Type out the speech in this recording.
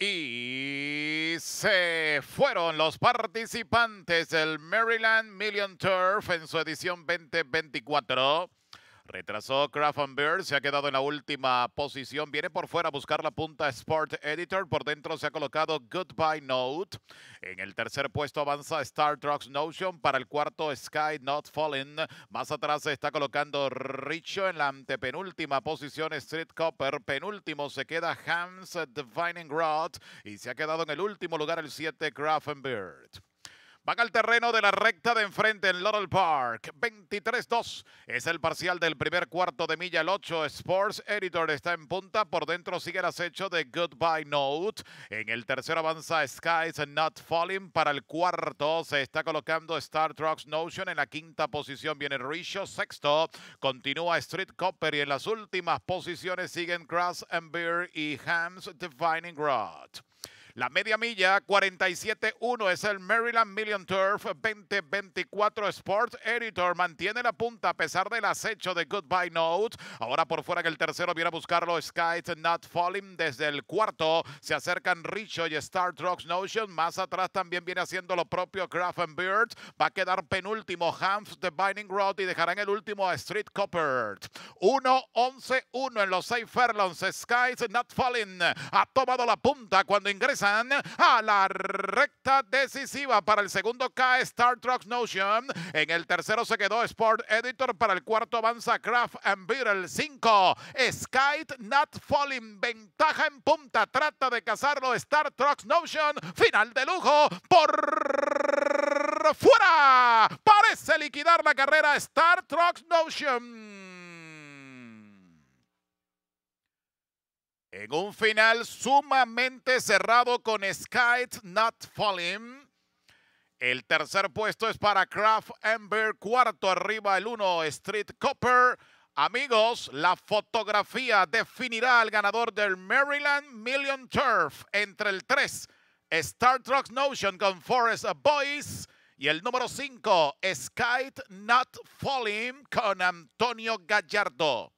Y se fueron los participantes del Maryland Million Turf en su edición 2024. Retrasó Craft se ha quedado en la última posición. Viene por fuera a buscar la punta Sport Editor. Por dentro se ha colocado Goodbye Note. En el tercer puesto avanza Star Trucks Notion. Para el cuarto, Sky Not Fallen. Más atrás se está colocando Richo en la antepenúltima posición. Street Copper. Penúltimo se queda Hans Divining Rod. Y se ha quedado en el último lugar el 7 Craft Van al terreno de la recta de enfrente en Laurel Park. 23-2 es el parcial del primer cuarto de milla. El 8 Sports Editor está en punta. Por dentro sigue el acecho de Goodbye Note. En el tercero avanza Skies Not Falling. Para el cuarto se está colocando Star Trucks Notion. En la quinta posición viene Risho. Sexto continúa Street Copper. Y en las últimas posiciones siguen Grass and Beer y Hams Defining Rod. La media milla 47-1 es el Maryland Million Turf 2024 Sports Editor. Mantiene la punta a pesar del acecho de Goodbye Note. Ahora por fuera que el tercero viene a buscarlo Skies Not Falling. Desde el cuarto se acercan Richo y Star Trucks Notion. Más atrás también viene haciendo lo propio Grafenbeard. Va a quedar penúltimo Hans The Binding Road y dejarán el último a Street Copper. 1-11-1 en los seis furlongs. Skies Not Falling ha tomado la punta cuando ingresa a la recta decisiva para el segundo K Star Trucks Notion. En el tercero se quedó Sport Editor. Para el cuarto avanza Craft and Beetle. 5. Skype Not Falling. Ventaja en punta. Trata de cazarlo Star Trucks Notion. Final de lujo por fuera. Parece liquidar la carrera Star Trucks Notion. En un final sumamente cerrado con Sky Not Falling. El tercer puesto es para Kraft Amber. Cuarto arriba el 1 Street Copper. Amigos, la fotografía definirá al ganador del Maryland Million Turf entre el 3 Star Trek Notion con Forest Boys y el número 5 Sky Not Falling con Antonio Gallardo.